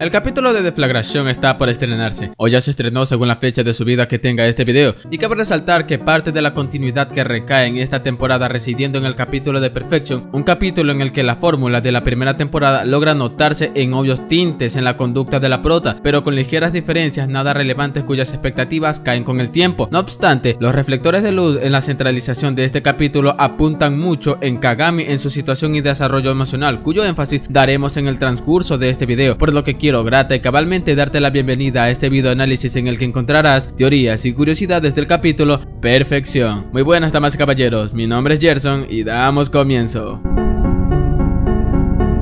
El capítulo de Deflagración está por estrenarse, o ya se estrenó según la fecha de subida que tenga este video, y cabe resaltar que parte de la continuidad que recae en esta temporada residiendo en el capítulo de Perfection, un capítulo en el que la fórmula de la primera temporada logra notarse en obvios tintes en la conducta de la prota, pero con ligeras diferencias nada relevantes cuyas expectativas caen con el tiempo. No obstante, los reflectores de luz en la centralización de este capítulo apuntan mucho en Kagami en su situación y desarrollo emocional, cuyo énfasis daremos en el transcurso de este video, por lo que quiero quiero grata y cabalmente darte la bienvenida a este video análisis en el que encontrarás teorías y curiosidades del capítulo Perfección. Muy buenas damas y caballeros, mi nombre es Gerson y damos comienzo.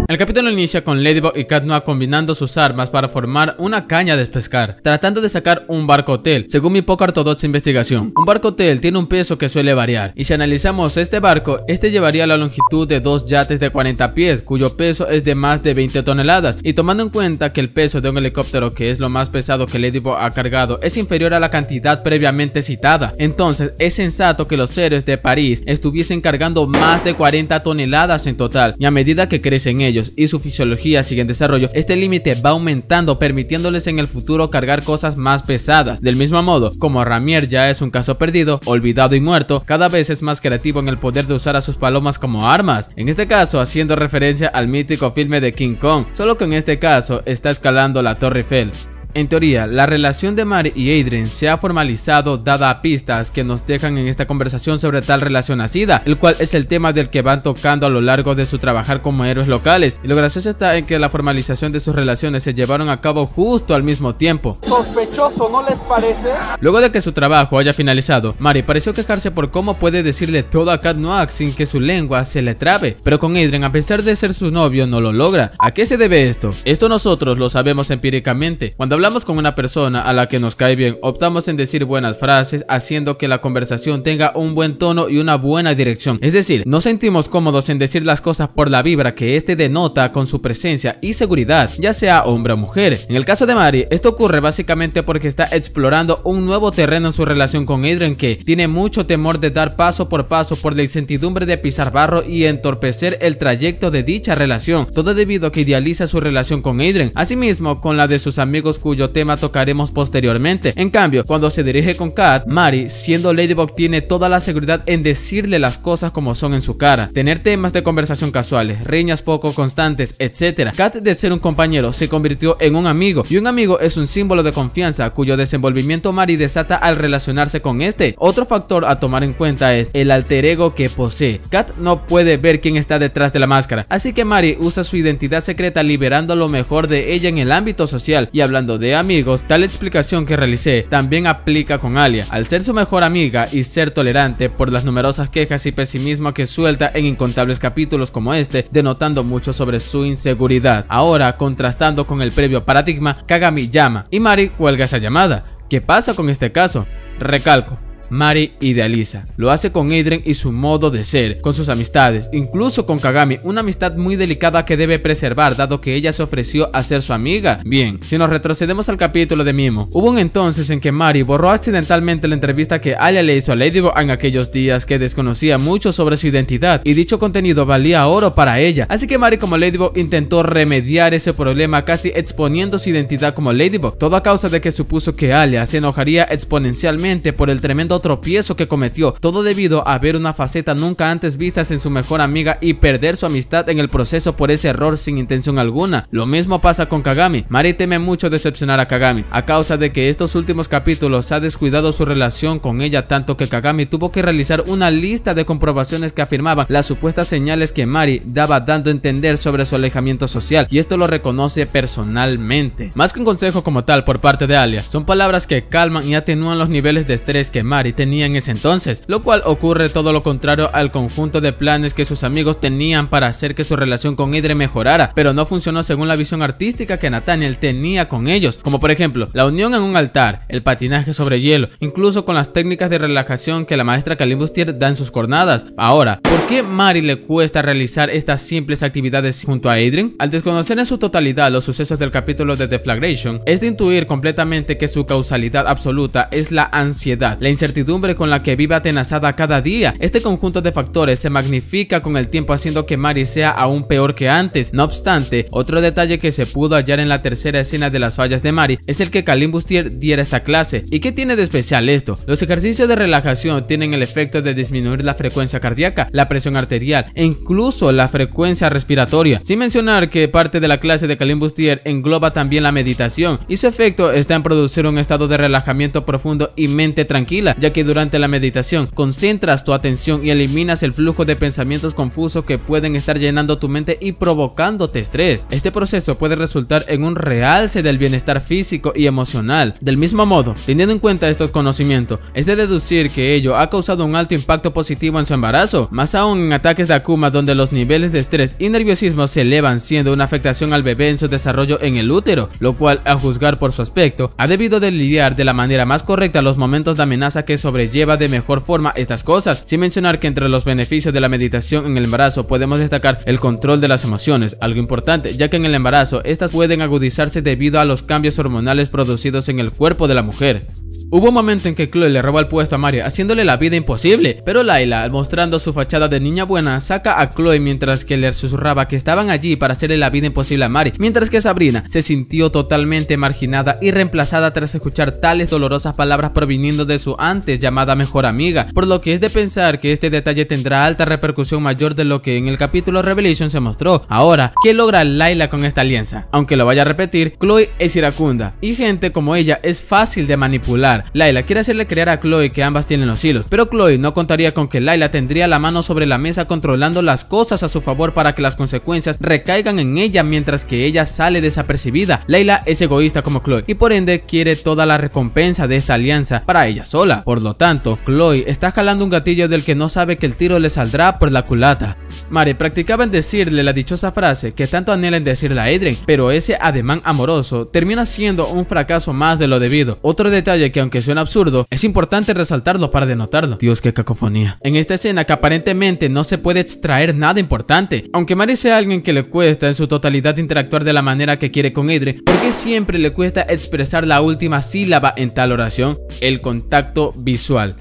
El capítulo inicia con Ladybug y Noir combinando sus armas para formar una caña de pescar, tratando de sacar un barco hotel, según mi poco ortodoxa investigación. Un barco hotel tiene un peso que suele variar, y si analizamos este barco, este llevaría la longitud de dos yates de 40 pies, cuyo peso es de más de 20 toneladas, y tomando en cuenta que el peso de un helicóptero, que es lo más pesado que Ladybug ha cargado, es inferior a la cantidad previamente citada, entonces es sensato que los seres de París estuviesen cargando más de 40 toneladas en total, y a medida que crecen ellos, y su fisiología sigue en desarrollo, este límite va aumentando permitiéndoles en el futuro cargar cosas más pesadas. Del mismo modo, como Ramier ya es un caso perdido, olvidado y muerto, cada vez es más creativo en el poder de usar a sus palomas como armas, en este caso haciendo referencia al mítico filme de King Kong, solo que en este caso está escalando la Torre Eiffel. En teoría, la relación de Mari y Adrien se ha formalizado dada a pistas que nos dejan en esta conversación sobre tal relación nacida, el cual es el tema del que van tocando a lo largo de su trabajar como héroes locales, y lo gracioso está en que la formalización de sus relaciones se llevaron a cabo justo al mismo tiempo. Sospechoso, ¿no les parece? Luego de que su trabajo haya finalizado, Mari pareció quejarse por cómo puede decirle todo a Cat Noack sin que su lengua se le trabe, pero con Adrien a pesar de ser su novio no lo logra. ¿A qué se debe esto? Esto nosotros lo sabemos empíricamente. Cuando hablamos con una persona a la que nos cae bien, optamos en decir buenas frases, haciendo que la conversación tenga un buen tono y una buena dirección. Es decir, nos sentimos cómodos en decir las cosas por la vibra que éste denota con su presencia y seguridad, ya sea hombre o mujer. En el caso de Mari, esto ocurre básicamente porque está explorando un nuevo terreno en su relación con Adrian que tiene mucho temor de dar paso por paso por la incertidumbre de pisar barro y entorpecer el trayecto de dicha relación, todo debido a que idealiza su relación con Adrian, asimismo con la de sus amigos cuyo tema tocaremos posteriormente. En cambio, cuando se dirige con Kat, Mari, siendo Ladybug, tiene toda la seguridad en decirle las cosas como son en su cara, tener temas de conversación casuales, riñas poco constantes, etc. Kat de ser un compañero se convirtió en un amigo y un amigo es un símbolo de confianza cuyo desenvolvimiento Mari desata al relacionarse con este. Otro factor a tomar en cuenta es el alter ego que posee. Kat no puede ver quién está detrás de la máscara, así que Mari usa su identidad secreta liberando lo mejor de ella en el ámbito social y hablando de amigos, tal explicación que realicé también aplica con Alia, al ser su mejor amiga y ser tolerante por las numerosas quejas y pesimismo que suelta en incontables capítulos como este, denotando mucho sobre su inseguridad. Ahora, contrastando con el previo paradigma, Kagami llama y Mari cuelga esa llamada. ¿Qué pasa con este caso? Recalco, Mari idealiza. Lo hace con Adrien y su modo de ser, con sus amistades, incluso con Kagami, una amistad muy delicada que debe preservar dado que ella se ofreció a ser su amiga. Bien, si nos retrocedemos al capítulo de Mimo, hubo un entonces en que Mari borró accidentalmente la entrevista que Alia le hizo a Ladybug en aquellos días que desconocía mucho sobre su identidad y dicho contenido valía oro para ella, así que Mari como Ladybug intentó remediar ese problema casi exponiendo su identidad como Ladybug, todo a causa de que supuso que Alia se enojaría exponencialmente por el tremendo tropiezo que cometió, todo debido a ver una faceta nunca antes vista en su mejor amiga y perder su amistad en el proceso por ese error sin intención alguna. Lo mismo pasa con Kagami, Mari teme mucho decepcionar a Kagami, a causa de que estos últimos capítulos ha descuidado su relación con ella tanto que Kagami tuvo que realizar una lista de comprobaciones que afirmaban las supuestas señales que Mari daba dando a entender sobre su alejamiento social y esto lo reconoce personalmente. Más que un consejo como tal por parte de Alia, son palabras que calman y atenúan los niveles de estrés que Mari tenía en ese entonces, lo cual ocurre todo lo contrario al conjunto de planes que sus amigos tenían para hacer que su relación con Idre mejorara, pero no funcionó según la visión artística que Nathaniel tenía con ellos, como por ejemplo la unión en un altar, el patinaje sobre hielo, incluso con las técnicas de relajación que la maestra Kalimbustier da en sus jornadas. Ahora, ¿por qué Mari le cuesta realizar estas simples actividades junto a Adrien? Al desconocer en su totalidad los sucesos del capítulo de Deflagration, es de intuir completamente que su causalidad absoluta es la ansiedad, la incertidumbre con la que vive atenazada cada día. Este conjunto de factores se magnifica con el tiempo haciendo que Mari sea aún peor que antes. No obstante, otro detalle que se pudo hallar en la tercera escena de las fallas de Mari es el que Kalim Bustier diera esta clase. ¿Y qué tiene de especial esto? Los ejercicios de relajación tienen el efecto de disminuir la frecuencia cardíaca, la presión arterial e incluso la frecuencia respiratoria. Sin mencionar que parte de la clase de Kalim Bustier engloba también la meditación y su efecto está en producir un estado de relajamiento profundo y mente tranquila, que durante la meditación concentras tu atención y eliminas el flujo de pensamientos confusos que pueden estar llenando tu mente y provocándote estrés. Este proceso puede resultar en un realce del bienestar físico y emocional. Del mismo modo, teniendo en cuenta estos conocimientos, es de deducir que ello ha causado un alto impacto positivo en su embarazo, más aún en ataques de Akuma donde los niveles de estrés y nerviosismo se elevan siendo una afectación al bebé en su desarrollo en el útero, lo cual a juzgar por su aspecto, ha debido de lidiar de la manera más correcta los momentos de amenaza que sobrelleva de mejor forma estas cosas. Sin mencionar que entre los beneficios de la meditación en el embarazo podemos destacar el control de las emociones, algo importante, ya que en el embarazo estas pueden agudizarse debido a los cambios hormonales producidos en el cuerpo de la mujer. Hubo un momento en que Chloe le robó el puesto a Mario, haciéndole la vida imposible, pero Laila, mostrando su fachada de niña buena, saca a Chloe mientras que le susurraba que estaban allí para hacerle la vida imposible a Mari, mientras que Sabrina se sintió totalmente marginada y reemplazada tras escuchar tales dolorosas palabras proviniendo de su antes llamada mejor amiga, por lo que es de pensar que este detalle tendrá alta repercusión mayor de lo que en el capítulo Revelation se mostró. Ahora, ¿qué logra Laila con esta alianza? Aunque lo vaya a repetir, Chloe es iracunda y gente como ella es fácil de manipular. Laila quiere hacerle creer a Chloe que ambas tienen los hilos, pero Chloe no contaría con que Laila tendría la mano sobre la mesa controlando las cosas a su favor para que las consecuencias recaigan en ella mientras que ella sale desapercibida. Laila es egoísta como Chloe y por ende quiere toda la recompensa de esta alianza para ella sola. Por lo tanto, Chloe está jalando un gatillo del que no sabe que el tiro le saldrá por la culata. Mare practicaba en decirle la dichosa frase que tanto anhela en decirle a pero ese ademán amoroso termina siendo un fracaso más de lo debido. Otro detalle que aunque suene absurdo, es importante resaltarlo para denotarlo. Dios, qué cacofonía. En esta escena que aparentemente no se puede extraer nada importante, aunque Mary sea alguien que le cuesta en su totalidad interactuar de la manera que quiere con Edre, ¿por qué siempre le cuesta expresar la última sílaba en tal oración? El contacto visual.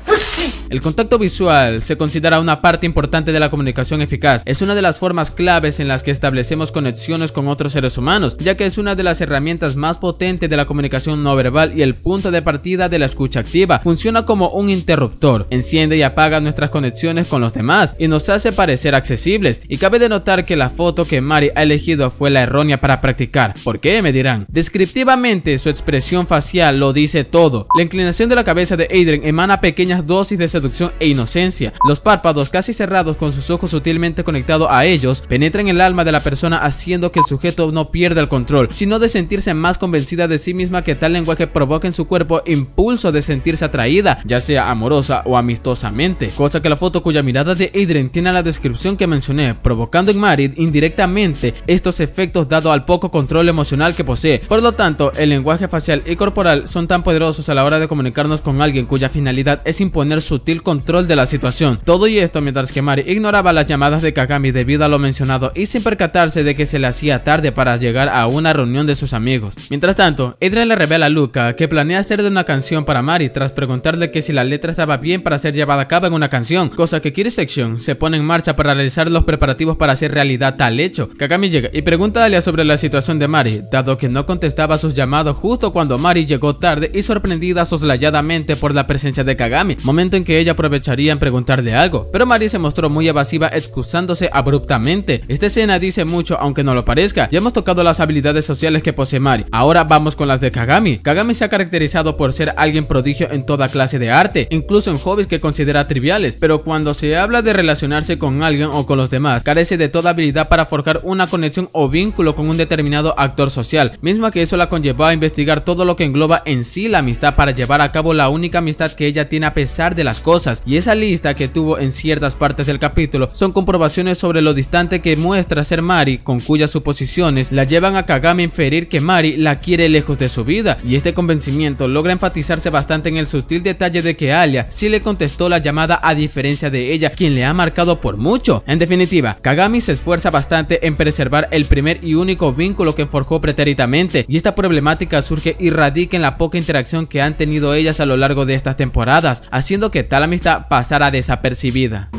El contacto visual se considera una parte importante de la comunicación eficaz. Es una de las formas claves en las que establecemos conexiones con otros seres humanos, ya que es una de las herramientas más potentes de la comunicación no verbal y el punto de partida de la escucha activa. Funciona como un interruptor, enciende y apaga nuestras conexiones con los demás y nos hace parecer accesibles. Y cabe de notar que la foto que Mari ha elegido fue la errónea para practicar. ¿Por qué? Me dirán. Descriptivamente, su expresión facial lo dice todo. La inclinación de la cabeza de Adrian emana pequeñas dosis de seducción e inocencia. Los párpados casi cerrados con sus ojos sutilmente conectados a ellos penetran el alma de la persona haciendo que el sujeto no pierda el control, sino de sentirse más convencida de sí misma que tal lenguaje provoca en su cuerpo impulso de sentirse atraída, ya sea amorosa o amistosamente, cosa que la foto cuya mirada de Adrian tiene la descripción que mencioné, provocando en Marit indirectamente estos efectos dado al poco control emocional que posee. Por lo tanto, el lenguaje facial y corporal son tan poderosos a la hora de comunicarnos con alguien cuya finalidad es imponer su control de la situación. Todo y esto mientras que Mari ignoraba las llamadas de Kagami debido a lo mencionado y sin percatarse de que se le hacía tarde para llegar a una reunión de sus amigos. Mientras tanto, Edra le revela a Luca que planea hacer de una canción para Mari tras preguntarle que si la letra estaba bien para ser llevada a cabo en una canción, cosa que Kiri Section se pone en marcha para realizar los preparativos para hacer realidad tal hecho. Kagami llega y pregunta a Alia sobre la situación de Mari, dado que no contestaba sus llamados justo cuando Mari llegó tarde y sorprendida soslayadamente por la presencia de Kagami, momento en que ella aprovecharía en preguntarle algo, pero Mari se mostró muy evasiva excusándose abruptamente. Esta escena dice mucho aunque no lo parezca, ya hemos tocado las habilidades sociales que posee Mari, ahora vamos con las de Kagami. Kagami se ha caracterizado por ser alguien prodigio en toda clase de arte, incluso en hobbies que considera triviales, pero cuando se habla de relacionarse con alguien o con los demás, carece de toda habilidad para forjar una conexión o vínculo con un determinado actor social, misma que eso la conllevó a investigar todo lo que engloba en sí la amistad para llevar a cabo la única amistad que ella tiene a pesar de las cosas, y esa lista que tuvo en ciertas partes del capítulo son comprobaciones sobre lo distante que muestra ser Mari, con cuyas suposiciones la llevan a Kagami a inferir que Mari la quiere lejos de su vida, y este convencimiento logra enfatizarse bastante en el sutil detalle de que Alia sí le contestó la llamada a diferencia de ella, quien le ha marcado por mucho. En definitiva, Kagami se esfuerza bastante en preservar el primer y único vínculo que forjó pretéritamente y esta problemática surge y radica en la poca interacción que han tenido ellas a lo largo de estas temporadas, haciendo que la amistad pasara desapercibida.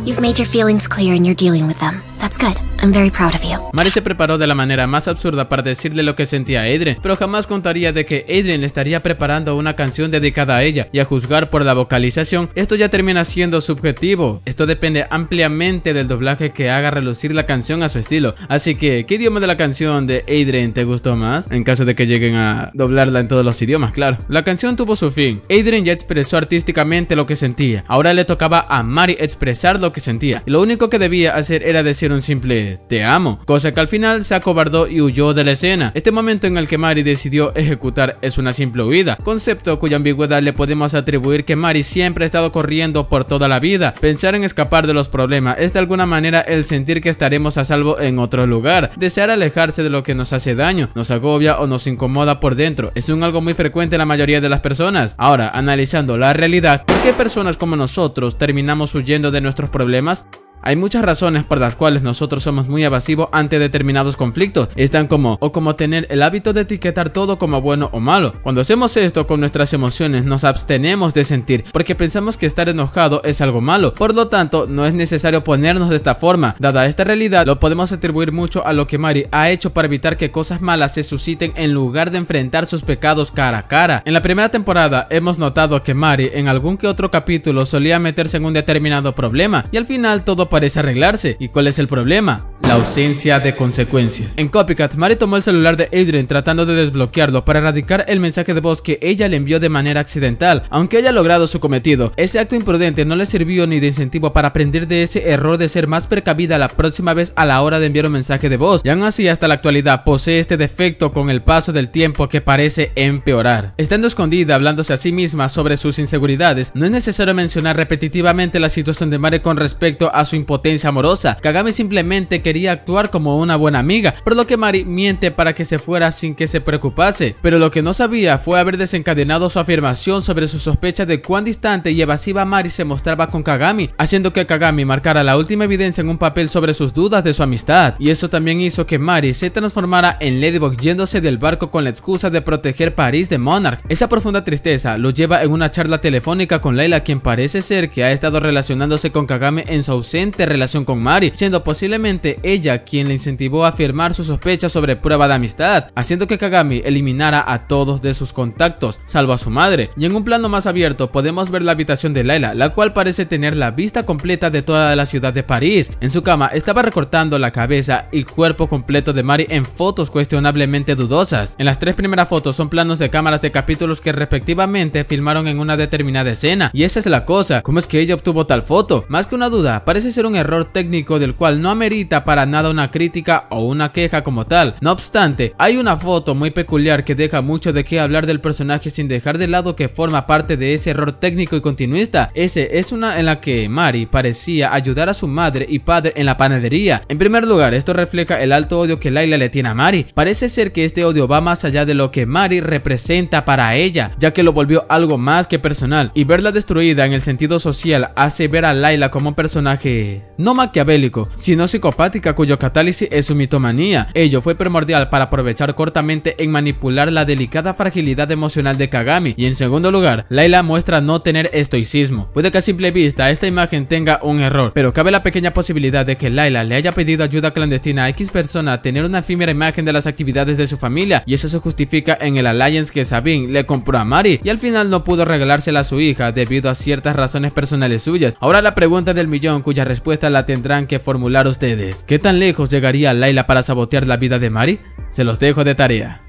Mari se preparó de la manera más absurda para decirle lo que sentía a Adrien, pero jamás contaría de que Adrien le estaría preparando una canción dedicada a ella, y a juzgar por la vocalización, esto ya termina siendo subjetivo. Esto depende ampliamente del doblaje que haga relucir la canción a su estilo. Así que, ¿qué idioma de la canción de Adrien te gustó más? En caso de que lleguen a doblarla en todos los idiomas, claro. La canción tuvo su fin. Adrien ya expresó artísticamente lo que sentía, Ahora le tocaba a Mari expresar lo que sentía, y lo único que debía hacer era decir un simple te amo, cosa que al final se acobardó y huyó de la escena. Este momento en el que Mari decidió ejecutar es una simple huida, concepto cuya ambigüedad le podemos atribuir que Mari siempre ha estado corriendo por toda la vida. Pensar en escapar de los problemas es de alguna manera el sentir que estaremos a salvo en otro lugar, desear alejarse de lo que nos hace daño, nos agobia o nos incomoda por dentro. Es un algo muy frecuente en la mayoría de las personas. Ahora, analizando la realidad, ¿por qué personas como nosotros terminamos huyendo de nuestros problemas hay muchas razones por las cuales nosotros somos muy evasivos ante determinados conflictos. Están como, o como tener el hábito de etiquetar todo como bueno o malo. Cuando hacemos esto con nuestras emociones, nos abstenemos de sentir, porque pensamos que estar enojado es algo malo. Por lo tanto, no es necesario ponernos de esta forma. Dada esta realidad, lo podemos atribuir mucho a lo que Mari ha hecho para evitar que cosas malas se susciten en lugar de enfrentar sus pecados cara a cara. En la primera temporada, hemos notado que Mari en algún que otro capítulo solía meterse en un determinado problema, y al final todo parece arreglarse. ¿Y cuál es el problema? La ausencia de consecuencias. En Copycat, Mari tomó el celular de Adrian tratando de desbloquearlo para erradicar el mensaje de voz que ella le envió de manera accidental. Aunque haya logrado su cometido, ese acto imprudente no le sirvió ni de incentivo para aprender de ese error de ser más precavida la próxima vez a la hora de enviar un mensaje de voz. Y aún así, hasta la actualidad, posee este defecto con el paso del tiempo que parece empeorar. Estando escondida, hablándose a sí misma sobre sus inseguridades, no es necesario mencionar repetitivamente la situación de Mari con respecto a su impotencia amorosa. Kagami simplemente quería actuar como una buena amiga, por lo que Mari miente para que se fuera sin que se preocupase. Pero lo que no sabía fue haber desencadenado su afirmación sobre su sospecha de cuán distante y evasiva Mari se mostraba con Kagami, haciendo que Kagami marcara la última evidencia en un papel sobre sus dudas de su amistad. Y eso también hizo que Mari se transformara en Ladybug yéndose del barco con la excusa de proteger París de Monarch. Esa profunda tristeza lo lleva en una charla telefónica con Layla quien parece ser que ha estado relacionándose con Kagami en su ausencia relación con Mari, siendo posiblemente ella quien le incentivó a firmar su sospecha sobre prueba de amistad, haciendo que Kagami eliminara a todos de sus contactos, salvo a su madre. Y en un plano más abierto podemos ver la habitación de Laila, la cual parece tener la vista completa de toda la ciudad de París. En su cama estaba recortando la cabeza y cuerpo completo de Mari en fotos cuestionablemente dudosas. En las tres primeras fotos son planos de cámaras de capítulos que respectivamente filmaron en una determinada escena. Y esa es la cosa, ¿cómo es que ella obtuvo tal foto? Más que una duda, parece ser un error técnico del cual no amerita para nada una crítica o una queja como tal. No obstante, hay una foto muy peculiar que deja mucho de qué hablar del personaje sin dejar de lado que forma parte de ese error técnico y continuista. Ese es una en la que Mari parecía ayudar a su madre y padre en la panadería. En primer lugar, esto refleja el alto odio que Laila le tiene a Mari. Parece ser que este odio va más allá de lo que Mari representa para ella, ya que lo volvió algo más que personal. Y verla destruida en el sentido social hace ver a Laila como un personaje no maquiavélico, sino psicopática cuyo catálisis es su mitomanía. Ello fue primordial para aprovechar cortamente en manipular la delicada fragilidad emocional de Kagami. Y en segundo lugar, Laila muestra no tener estoicismo. Puede que a simple vista esta imagen tenga un error, pero cabe la pequeña posibilidad de que Laila le haya pedido ayuda clandestina a X persona a tener una efímera imagen de las actividades de su familia, y eso se justifica en el Alliance que Sabine le compró a Mari, y al final no pudo regalársela a su hija debido a ciertas razones personales suyas. Ahora la pregunta del millón cuya respuesta respuesta la tendrán que formular ustedes. ¿Qué tan lejos llegaría Laila para sabotear la vida de Mari? Se los dejo de tarea.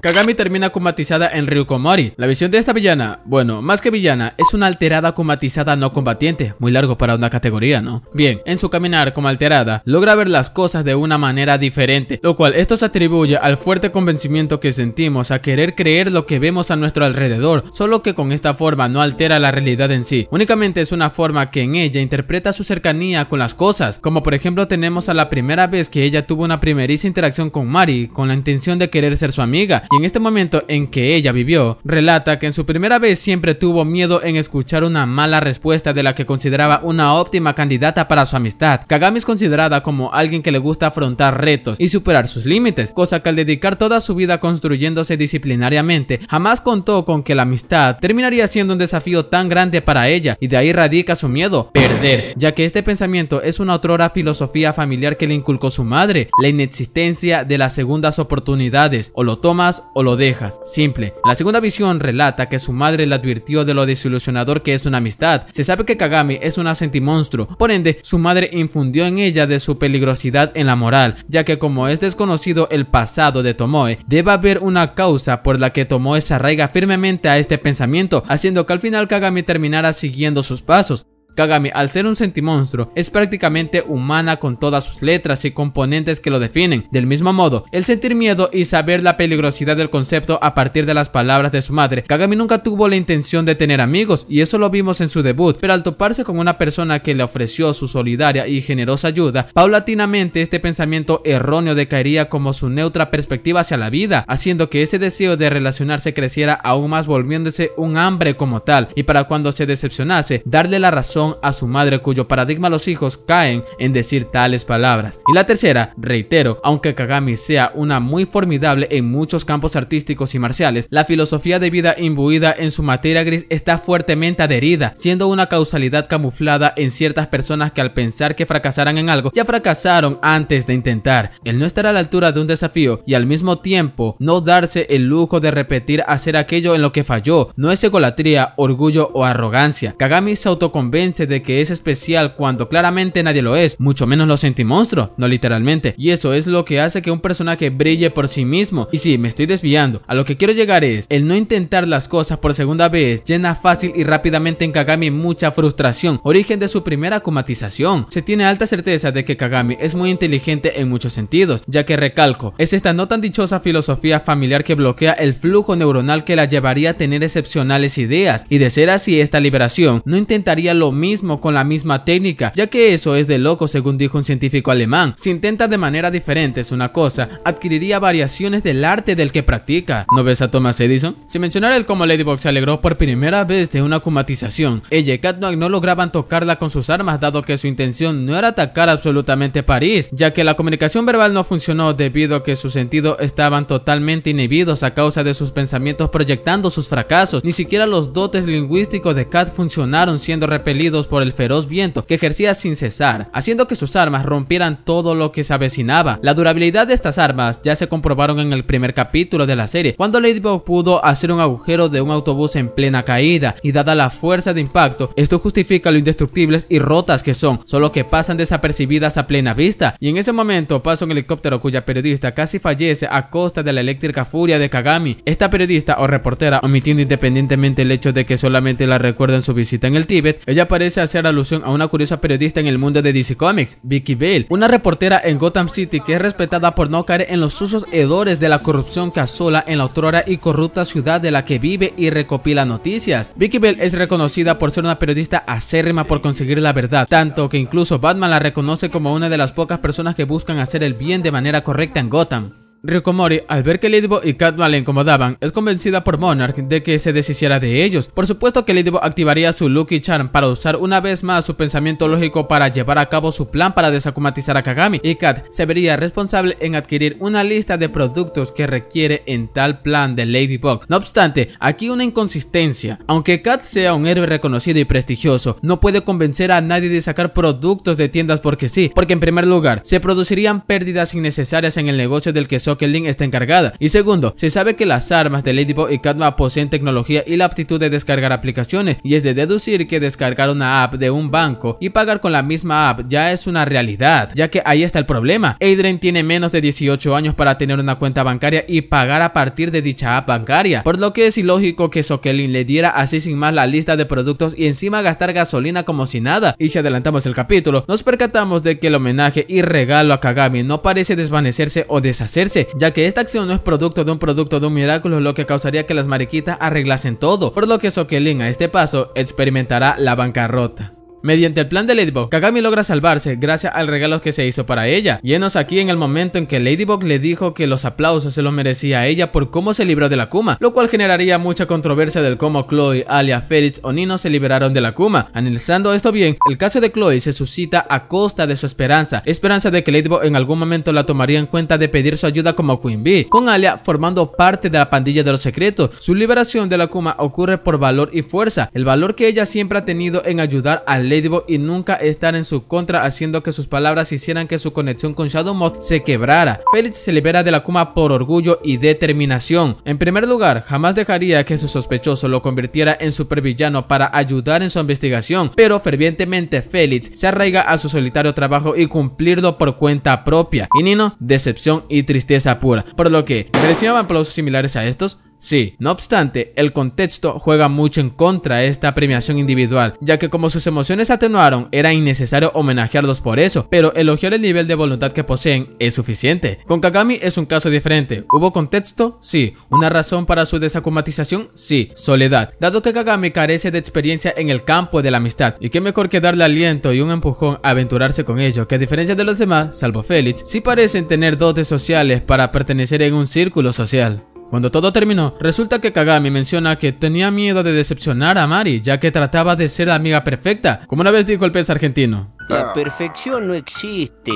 Kagami termina comatizada en Ryukomori. La visión de esta villana, bueno, más que villana, es una alterada comatizada no combatiente, muy largo para una categoría, ¿no? Bien, en su caminar como alterada, logra ver las cosas de una manera diferente, lo cual esto se atribuye al fuerte convencimiento que sentimos a querer creer lo que vemos a nuestro alrededor, solo que con esta forma no altera la realidad en sí, únicamente es una forma que en ella interpreta su cercanía con las cosas, como por ejemplo tenemos a la primera vez que ella tuvo una primeriza interacción con Mari, con la intención de querer ser su amiga, y en este momento en que ella vivió, relata que en su primera vez siempre tuvo miedo en escuchar una mala respuesta de la que consideraba una óptima candidata para su amistad. Kagami es considerada como alguien que le gusta afrontar retos y superar sus límites, cosa que al dedicar toda su vida construyéndose disciplinariamente, jamás contó con que la amistad terminaría siendo un desafío tan grande para ella y de ahí radica su miedo, perder, ya que este pensamiento es una otrora filosofía familiar que le inculcó su madre, la inexistencia de las segundas oportunidades, o lo tomas o lo dejas. Simple. La segunda visión relata que su madre le advirtió de lo desilusionador que es una amistad. Se sabe que Kagami es una asentimonstruo. Por ende, su madre infundió en ella de su peligrosidad en la moral, ya que como es desconocido el pasado de Tomoe, debe haber una causa por la que Tomoe se arraiga firmemente a este pensamiento, haciendo que al final Kagami terminara siguiendo sus pasos. Kagami, al ser un sentimonstruo, es prácticamente humana con todas sus letras y componentes que lo definen. Del mismo modo, el sentir miedo y saber la peligrosidad del concepto a partir de las palabras de su madre, Kagami nunca tuvo la intención de tener amigos, y eso lo vimos en su debut, pero al toparse con una persona que le ofreció su solidaria y generosa ayuda, paulatinamente este pensamiento erróneo decaería como su neutra perspectiva hacia la vida, haciendo que ese deseo de relacionarse creciera aún más volviéndose un hambre como tal, y para cuando se decepcionase, darle la razón a su madre cuyo paradigma los hijos caen en decir tales palabras. Y la tercera, reitero, aunque Kagami sea una muy formidable en muchos campos artísticos y marciales, la filosofía de vida imbuida en su materia gris está fuertemente adherida, siendo una causalidad camuflada en ciertas personas que al pensar que fracasaran en algo, ya fracasaron antes de intentar. El no estar a la altura de un desafío y al mismo tiempo no darse el lujo de repetir hacer aquello en lo que falló, no es egolatría, orgullo o arrogancia. Kagami se autoconvence de que es especial cuando claramente nadie lo es, mucho menos los sentimonstruos, no literalmente. Y eso es lo que hace que un personaje brille por sí mismo. Y si, me estoy desviando. A lo que quiero llegar es, el no intentar las cosas por segunda vez llena fácil y rápidamente en Kagami mucha frustración, origen de su primera acumatización. Se tiene alta certeza de que Kagami es muy inteligente en muchos sentidos, ya que recalco, es esta no tan dichosa filosofía familiar que bloquea el flujo neuronal que la llevaría a tener excepcionales ideas, y de ser así esta liberación, no intentaría lo mismo con la misma técnica, ya que eso es de loco según dijo un científico alemán. Si intenta de manera diferente es una cosa, adquiriría variaciones del arte del que practica. ¿No ves a Thomas Edison? Sin mencionar el cómo Ladybug se alegró por primera vez de una acumatización. ella y no lograban tocarla con sus armas dado que su intención no era atacar absolutamente París, ya que la comunicación verbal no funcionó debido a que sus sentidos estaban totalmente inhibidos a causa de sus pensamientos proyectando sus fracasos, ni siquiera los dotes lingüísticos de Cat funcionaron siendo repelidos por el feroz viento que ejercía sin cesar, haciendo que sus armas rompieran todo lo que se avecinaba. La durabilidad de estas armas ya se comprobaron en el primer capítulo de la serie, cuando Ladybug pudo hacer un agujero de un autobús en plena caída, y dada la fuerza de impacto, esto justifica lo indestructibles y rotas que son, solo que pasan desapercibidas a plena vista, y en ese momento pasa un helicóptero cuya periodista casi fallece a costa de la eléctrica furia de Kagami. Esta periodista o reportera, omitiendo independientemente el hecho de que solamente la recuerda en su visita en el Tíbet, ella parece hacer alusión a una curiosa periodista en el mundo de DC Comics, Vicky Bale, una reportera en Gotham City que es respetada por no caer en los usos hedores de la corrupción que asola en la otrora y corrupta ciudad de la que vive y recopila noticias. Vicky Bale es reconocida por ser una periodista acérrima por conseguir la verdad, tanto que incluso Batman la reconoce como una de las pocas personas que buscan hacer el bien de manera correcta en Gotham. Ryukomori, al ver que Lidbo y Catman le incomodaban, es convencida por Monarch de que se deshiciera de ellos. Por supuesto que Lidbo activaría su Lucky Charm para usar una vez más su pensamiento lógico para llevar a cabo su plan para desacumatizar a Kagami y Kat se vería responsable en adquirir una lista de productos que requiere en tal plan de Ladybug. No obstante, aquí una inconsistencia. Aunque Kat sea un héroe reconocido y prestigioso, no puede convencer a nadie de sacar productos de tiendas porque sí, porque en primer lugar, se producirían pérdidas innecesarias en el negocio del que Sokelin está encargada. Y segundo, se sabe que las armas de Ladybug y Katma poseen tecnología y la aptitud de descargar aplicaciones, y es de deducir que descargaron una app de un banco y pagar con la misma app ya es una realidad, ya que ahí está el problema. Adrian tiene menos de 18 años para tener una cuenta bancaria y pagar a partir de dicha app bancaria, por lo que es ilógico que Sokelin le diera así sin más la lista de productos y encima gastar gasolina como si nada. Y si adelantamos el capítulo, nos percatamos de que el homenaje y regalo a Kagami no parece desvanecerse o deshacerse, ya que esta acción no es producto de un producto de un milagro, lo que causaría que las mariquitas arreglasen todo, por lo que Sokelin a este paso experimentará la bancarrota rota Mediante el plan de Ladybug, Kagami logra salvarse gracias al regalo que se hizo para ella. Llenos aquí en el momento en que Ladybug le dijo que los aplausos se los merecía a ella por cómo se libró de la Kuma, lo cual generaría mucha controversia del cómo Chloe, Alia Félix o Nino se liberaron de la Kuma. Analizando esto bien, el caso de Chloe se suscita a costa de su esperanza, esperanza de que Ladybug en algún momento la tomaría en cuenta de pedir su ayuda como Queen Bee, con Alia formando parte de la pandilla de los secretos. Su liberación de la Kuma ocurre por valor y fuerza, el valor que ella siempre ha tenido en ayudar a Ladybug y nunca estar en su contra haciendo que sus palabras hicieran que su conexión con Shadow Moth se quebrara. Félix se libera de la Kuma por orgullo y determinación. En primer lugar, jamás dejaría que su sospechoso lo convirtiera en supervillano para ayudar en su investigación, pero fervientemente Félix se arraiga a su solitario trabajo y cumplirlo por cuenta propia. Y Nino, decepción y tristeza pura, por lo que, ¿merecían aplausos similares a estos? Sí, no obstante, el contexto juega mucho en contra de esta premiación individual, ya que como sus emociones atenuaron, era innecesario homenajearlos por eso, pero elogiar el nivel de voluntad que poseen es suficiente. Con Kagami es un caso diferente. ¿Hubo contexto? Sí. ¿Una razón para su desacumatización? Sí. Soledad. Dado que Kagami carece de experiencia en el campo de la amistad, y qué mejor que darle aliento y un empujón a aventurarse con ello, que a diferencia de los demás, salvo Félix, sí parecen tener dotes sociales para pertenecer en un círculo social. Cuando todo terminó, resulta que Kagami menciona que tenía miedo de decepcionar a Mari, ya que trataba de ser la amiga perfecta, como una vez dijo el pez argentino. La perfección no existe.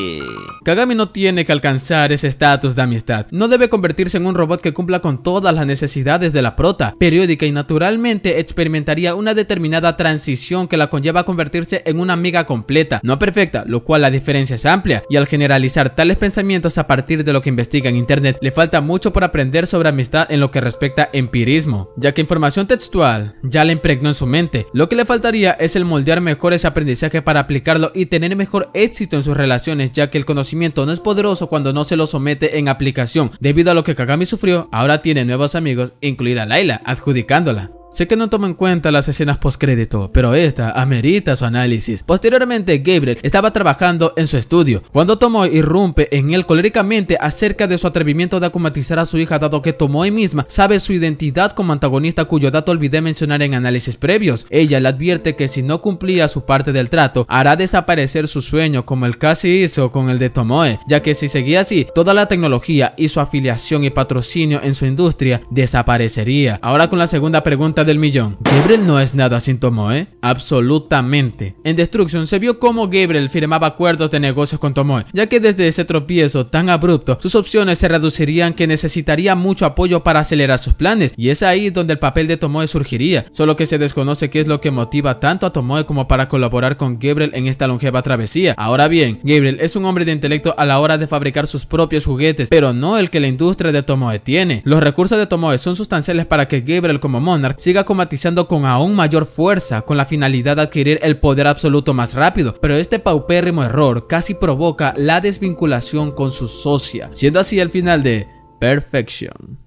Kagami no tiene que alcanzar ese estatus de amistad. No debe convertirse en un robot que cumpla con todas las necesidades de la prota, periódica y naturalmente experimentaría una determinada transición que la conlleva a convertirse en una amiga completa, no perfecta, lo cual la diferencia es amplia. Y al generalizar tales pensamientos a partir de lo que investiga en internet, le falta mucho por aprender sobre amistad en lo que respecta a empirismo, ya que información textual ya la impregnó en su mente. Lo que le faltaría es el moldear mejor ese aprendizaje para aplicarlo y y tener mejor éxito en sus relaciones, ya que el conocimiento no es poderoso cuando no se lo somete en aplicación. Debido a lo que Kagami sufrió, ahora tiene nuevos amigos, incluida Laila, adjudicándola. Sé que no tomo en cuenta las escenas postcrédito, pero esta amerita su análisis. Posteriormente, Gabriel estaba trabajando en su estudio, cuando Tomoe irrumpe en él coléricamente acerca de su atrevimiento de acumatizar a su hija, dado que Tomoe misma sabe su identidad como antagonista cuyo dato olvidé mencionar en análisis previos. Ella le advierte que si no cumplía su parte del trato, hará desaparecer su sueño como el casi hizo con el de Tomoe, ya que si seguía así, toda la tecnología y su afiliación y patrocinio en su industria desaparecería. Ahora con la segunda pregunta del millón. Gabriel no es nada sin Tomoe. ¿eh? Absolutamente. En Destruction se vio cómo Gabriel firmaba acuerdos de negocios con Tomoe, ya que desde ese tropiezo tan abrupto, sus opciones se reducirían que necesitaría mucho apoyo para acelerar sus planes, y es ahí donde el papel de Tomoe surgiría, solo que se desconoce qué es lo que motiva tanto a Tomoe como para colaborar con Gabriel en esta longeva travesía. Ahora bien, Gabriel es un hombre de intelecto a la hora de fabricar sus propios juguetes, pero no el que la industria de Tomoe tiene. Los recursos de Tomoe son sustanciales para que Gabriel como Monarch siga comatizando con aún mayor fuerza con la finalidad de adquirir el poder absoluto más rápido, pero este paupérrimo error casi provoca la desvinculación con su socia, siendo así el final de Perfection.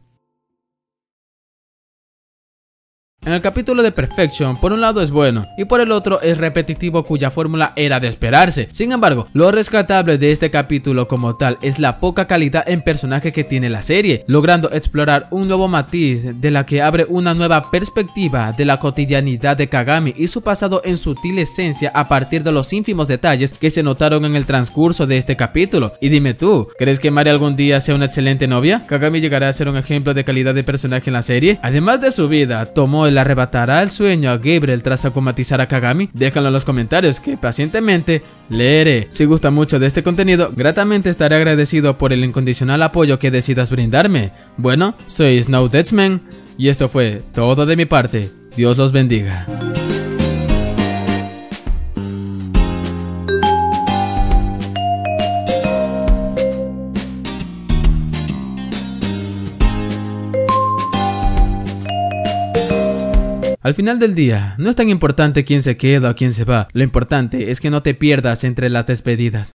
En el capítulo de Perfection, por un lado es bueno y por el otro es repetitivo cuya fórmula era de esperarse. Sin embargo, lo rescatable de este capítulo como tal es la poca calidad en personaje que tiene la serie, logrando explorar un nuevo matiz de la que abre una nueva perspectiva de la cotidianidad de Kagami y su pasado en sutil esencia a partir de los ínfimos detalles que se notaron en el transcurso de este capítulo. Y dime tú, ¿crees que Mari algún día sea una excelente novia? ¿Kagami llegará a ser un ejemplo de calidad de personaje en la serie? Además de su vida, tomó el arrebatará el sueño a Gabriel tras acomatizar a Kagami? Déjalo en los comentarios que pacientemente leeré. Si gusta mucho de este contenido, gratamente estaré agradecido por el incondicional apoyo que decidas brindarme. Bueno, soy Snow Deadsman y esto fue todo de mi parte. Dios los bendiga. Al final del día, no es tan importante quién se queda o quién se va, lo importante es que no te pierdas entre las despedidas.